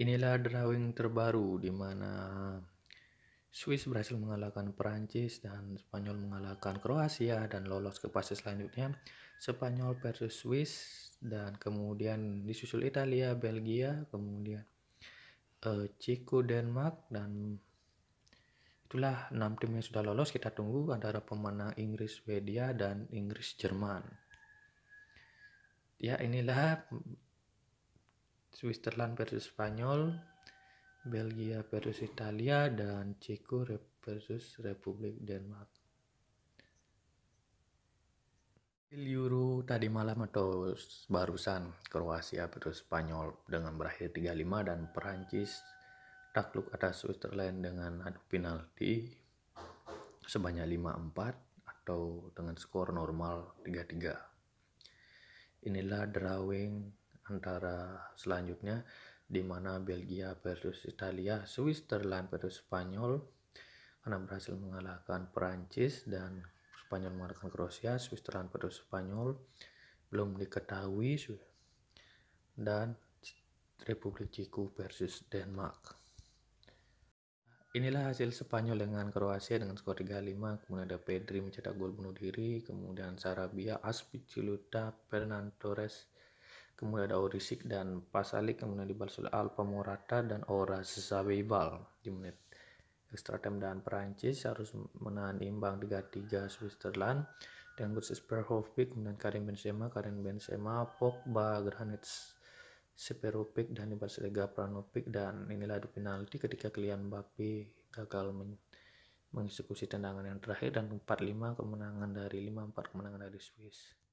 Inilah drawing terbaru di mana Swiss berhasil mengalahkan Perancis dan Spanyol mengalahkan Kroasia dan lolos ke fase selanjutnya Spanyol versus Swiss dan kemudian disusul Italia, Belgia, kemudian uh, eh, Ciko Denmark dan itulah enam tim yang sudah lolos kita tunggu antara pemenang Inggris Swedia dan Inggris Jerman. Ya inilah Switzerland versus Spanyol, Belgia versus Italia, dan Ceko versus Republik Denmark. Euro tadi malam atau barusan Kroasia versus Spanyol dengan berakhir 3-5 dan Perancis takluk atas Switzerland dengan adu penalti sebanyak 5-4 atau dengan skor normal 3-3. Inilah drawing antara selanjutnya di mana Belgia versus Italia, Switzerland versus Spanyol karena berhasil mengalahkan Perancis dan Spanyol mengalahkan Kroasia, Switzerland versus Spanyol belum diketahui dan Republik Ceko versus Denmark. Inilah hasil Spanyol dengan Kroasia dengan skor 3-5, kemudian ada Pedri mencetak gol bunuh diri, kemudian Sarabia, Aspiciluta, Fernand Torres, kemudian ada Orisik dan Pasalik, kemudian dibalas oleh Alpa Morata dan Ora Zabebal di menit extra time dan Perancis harus menahan imbang 3-3 Switzerland dan Gutsis Perhovic dan Karim Benzema, Karim Benzema, Pogba, Granit Seperovic dan dibalas oleh Gapranovic dan inilah adu penalti ketika Kylian Mbappe gagal men mengeksekusi tendangan yang terakhir dan 4-5 kemenangan dari 5-4 kemenangan dari Swiss.